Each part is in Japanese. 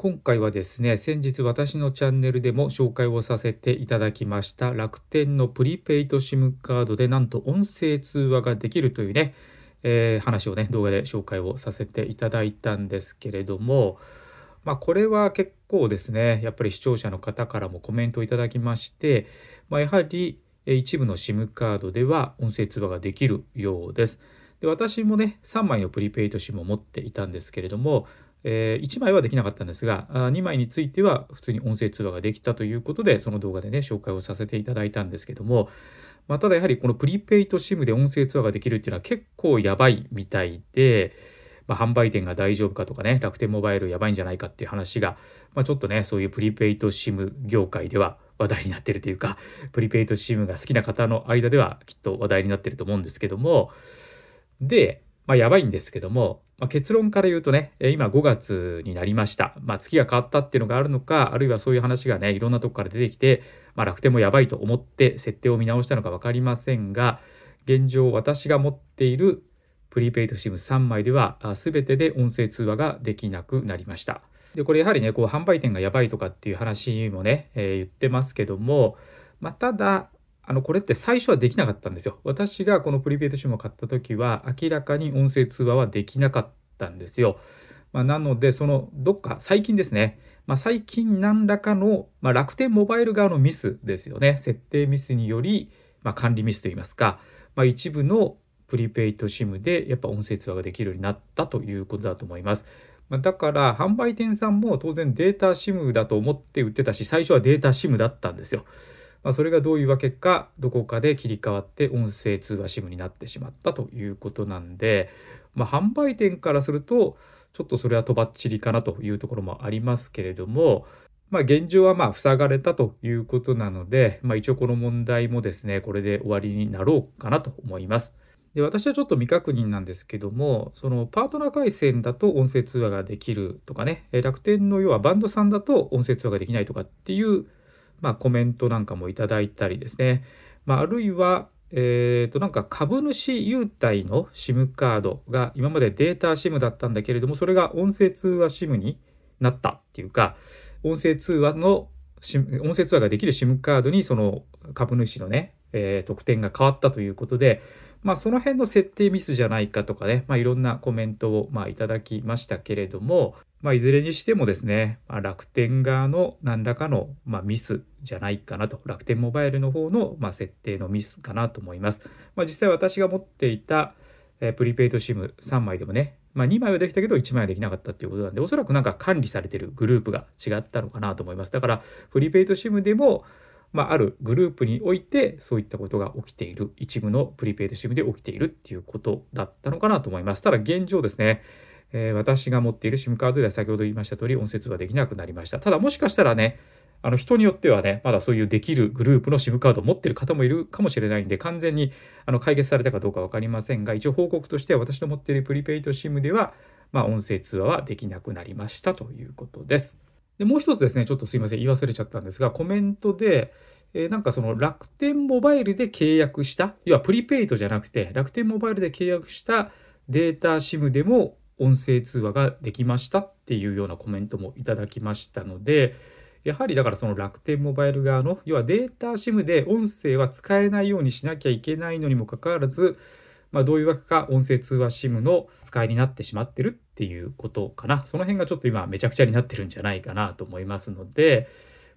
今回はですね、先日私のチャンネルでも紹介をさせていただきました楽天のプリペイト SIM カードでなんと音声通話ができるというね、えー、話をね、動画で紹介をさせていただいたんですけれども、まあ、これは結構ですね、やっぱり視聴者の方からもコメントをいただきまして、まあ、やはり一部の SIM カードでは音声通話ができるようです。で私もね、3枚のプリペイト SIM を持っていたんですけれども、えー、1枚はできなかったんですが、2枚については普通に音声通話ができたということで、その動画でね、紹介をさせていただいたんですけども、まあ、ただやはりこのプリペイト SIM で音声通話ができるっていうのは結構やばいみたいで、まあ、販売店が大丈夫かとかね、楽天モバイルやばいんじゃないかっていう話が、まあ、ちょっとね、そういうプリペイト SIM 業界では話題になってるというか、プリペイト SIM が好きな方の間ではきっと話題になってると思うんですけども、で、まあ、やばいんですけども、まあ、結論から言うとね、今5月になりました。まあ、月が変わったっていうのがあるのか、あるいはそういう話がね、いろんなとこから出てきて、まあ、楽天もやばいと思って設定を見直したのか分かりませんが、現状私が持っているプリペイド SIM3 枚では、全てで音声通話ができなくなりました。で、これやはりね、こう販売店がやばいとかっていう話もね、えー、言ってますけども、まあ、ただ、あの、これって最初はできなかったんですよ。私がこのプリペイド SIM を買った時は、明らかに音声通話はできなかったんですよ。まあ、なので、その、どっか、最近ですね。まあ、最近何らかの、まあ、楽天モバイル側のミスですよね。設定ミスにより、ま管理ミスといいますか、ま一部のプリペイト SIM でやっぱ音声通話ができるようになったということだと思います。まだから、販売店さんも当然データ SIM だと思って売ってたし、最初はデータ SIM だったんですよ。まあ、それがどういうわけかどこかで切り替わって音声通話 SIM になってしまったということなんで、まあ、販売店からするとちょっとそれはとばっちりかなというところもありますけれども、まあ、現状はまあ塞がれたということなので、まあ、一応この問題もですねこれで終わりになろうかなと思います。で私はちょっと未確認なんですけどもそのパートナー回線だと音声通話ができるとかね楽天の要はバンドさんだと音声通話ができないとかっていうまあ、コメントなんかもいただいたりですね、まあ、あるいは、えーと、なんか株主優待の SIM カードが今までデータ SIM だったんだけれどもそれが音声通話 SIM になったっていうか音声通話の音声通話ができる SIM カードにその株主のね、えー、特典が変わったということで、まあ、その辺の設定ミスじゃないかとかね、まあ、いろんなコメントをまあいただきましたけれども、まあ、いずれにしてもですね、まあ、楽天側の何らかの、まあ、ミスじゃないかなと、楽天モバイルの方の、まあ、設定のミスかなと思います。まあ、実際私が持っていた、えー、プリペイト SIM 3枚でもね、まあ、2枚はできたけど1枚はできなかったっていうことなんで、おそらくなんか管理されてるグループが違ったのかなと思います。だから、プリペイト SIM でも、まあ、あるグループにおいてそういったことが起きている一部のプリペイド SIM で起きているっていうことだったのかなと思いますただ現状ですねえー、私が持っている SIM カードでは先ほど言いました通り音声通話できなくなりました。ただもしかしたらね、あの人によってはね、まだそういうできるグループの SIM カードを持ってる方もいるかもしれないんで、完全にあの解決されたかどうか分かりませんが、一応報告として私の持っているプリペイド SIM では、まあ、音声通話はできなくなりましたということです。でもう一つですね、ちょっとすいません、言い忘れちゃったんですが、コメントで、えー、なんかその楽天モバイルで契約した、要はプリペイドじゃなくて、楽天モバイルで契約したデータ SIM でも音声通話ができましたっていうようなコメントもいただきましたので、やはりだからその楽天モバイル側の、要はデータ SIM で音声は使えないようにしなきゃいけないのにもかかわらず、まあ、どういうわけか音声通話 SIM の使いになってしまってるっていうことかな。その辺がちょっと今めちゃくちゃになってるんじゃないかなと思いますので、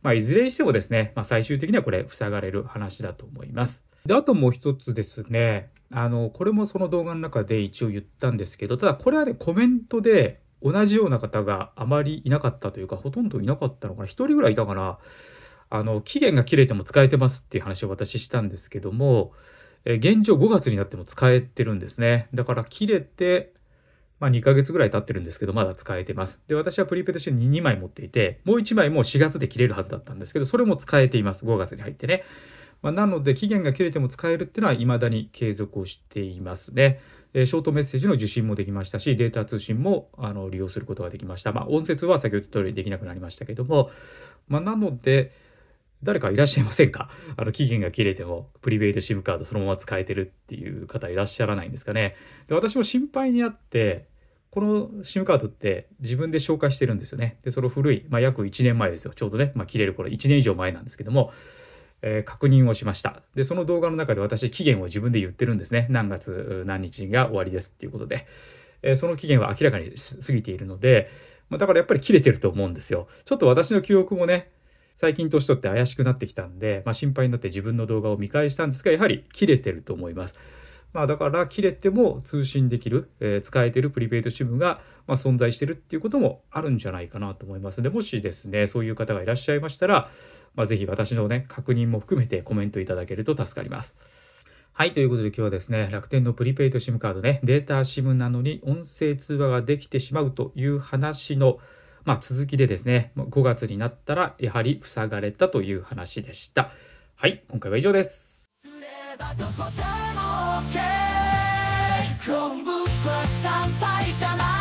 まあ、いずれにしてもですね、まあ、最終的にはこれ、塞がれる話だと思います。で、あともう一つですね、あの、これもその動画の中で一応言ったんですけど、ただこれはね、コメントで同じような方があまりいなかったというか、ほとんどいなかったのかな、一人ぐらいいたかな、あの、期限が切れても使えてますっていう話を私したんですけども、え現状5月になっても使えてるんですね。だから切れて、まあ2ヶ月ぐらい経ってるんですけど、まだ使えてます。で、私はプリペトシュンに2枚持っていて、もう1枚も4月で切れるはずだったんですけど、それも使えています。5月に入ってね。まあ、なので期限が切れても使えるっていうのは未だに継続をしていますね。えー、ショートメッセージの受信もできましたし、データ通信もあの利用することができました。まあ、音節は先ほどとお通りできなくなりましたけども、まあ、なので、誰かいらっしゃいませんか あの期限が切れてもプリペイド SIM カードそのまま使えてるっていう方いらっしゃらないんですかね。で私も心配にあって、この SIM カードって自分で紹介してるんですよね。で、その古い、まあ、約1年前ですよ。ちょうどね、まあ、切れる頃、1年以上前なんですけども、えー、確認をしました。で、その動画の中で私、期限を自分で言ってるんですね。何月何日が終わりですっていうことで。えー、その期限は明らかに過ぎているので、まあ、だからやっぱり切れてると思うんですよ。ちょっと私の記憶もね、最近年取って怪しくなってきたんで、まあ、心配になって自分の動画を見返したんですが、やはり切れてると思います。まあ、だから切れても通信できる、えー、使えてるプリペイド SIM が、まあ、存在してるっていうこともあるんじゃないかなと思いますので、もしですね、そういう方がいらっしゃいましたら、まあ、ぜひ私のね、確認も含めてコメントいただけると助かります。はい、ということで今日はですね、楽天のプリペイド SIM カードね、データ SIM なのに音声通話ができてしまうという話の、まあ、続きでですね、5月になったらやはり塞がれたという話でした。はい、今回は以上です。どこでも OK 昆布は参拝じゃない